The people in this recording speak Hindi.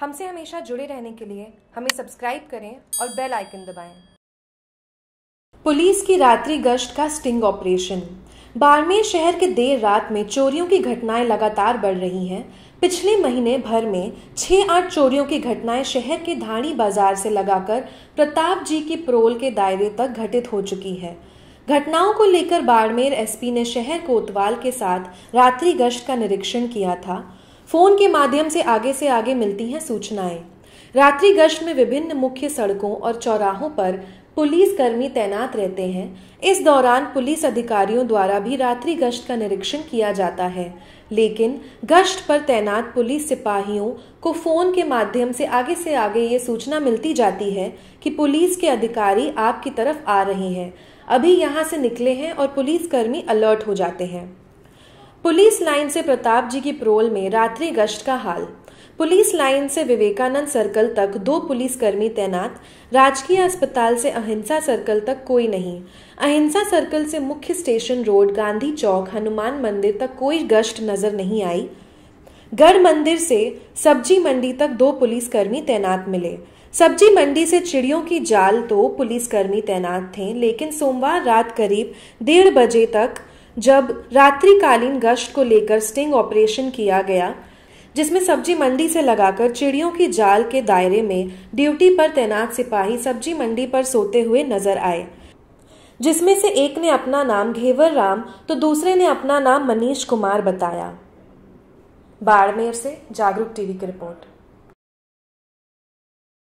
हमसे हमेशा जुड़े रहने के लिए हमें सब्सक्राइब करें और बेल आइकन दबाएं। पुलिस की रात्रि गश्त का स्टिंग ऑपरेशन बाड़मेर शहर के देर रात में चोरियों की घटनाएं लगातार बढ़ रही हैं पिछले महीने भर में छह आठ चोरियों की घटनाएं शहर के धाणी बाजार से लगाकर प्रताप जी की प्रोल के दायरे तक घटित हो चुकी है घटनाओं को लेकर बाड़मेर एसपी ने शहर कोतवाल के साथ रात्रि गश्त का निरीक्षण किया था फोन के माध्यम से आगे से आगे मिलती हैं सूचनाएं रात्रि गश्त में विभिन्न मुख्य सड़कों और चौराहों पर पुलिस कर्मी तैनात रहते हैं इस दौरान पुलिस अधिकारियों द्वारा भी रात्रि गश्त का निरीक्षण किया जाता है लेकिन गश्त पर तैनात पुलिस सिपाहियों को फोन के माध्यम से आगे से आगे ये सूचना मिलती जाती है कि पुलिस के अधिकारी आपकी तरफ आ रहे हैं अभी यहाँ से निकले हैं और पुलिस कर्मी अलर्ट हो जाते हैं पुलिस लाइन से प्रताप जी की प्रोल में रात्रि गश्त का हाल पुलिस लाइन से विवेकानंद सर्कल तक दो पुलिसकर्मी तैनात राजकीय अस्पताल से अहिंसा सर्कल तक कोई नहीं अहिंसा सर्कल से मुख्य स्टेशन रोड गांधी चौक हनुमान मंदिर तक कोई गश्त नजर नहीं आई गढ़ मंदिर से सब्जी मंडी तक दो पुलिसकर्मी तैनात मिले सब्जी मंडी से चिड़ियों की जाल तो पुलिसकर्मी तैनात थे लेकिन सोमवार रात करीब डेढ़ बजे तक जब रात्रिकालीन गश्त को लेकर स्टिंग ऑपरेशन किया गया जिसमें सब्जी मंडी से लगाकर चिड़ियों की जाल के दायरे में ड्यूटी पर तैनात सिपाही सब्जी मंडी पर सोते हुए नजर आए जिसमें से एक ने अपना नाम घेवर राम तो दूसरे ने अपना नाम मनीष कुमार बताया बाड़मेर से जागरूक टीवी की रिपोर्ट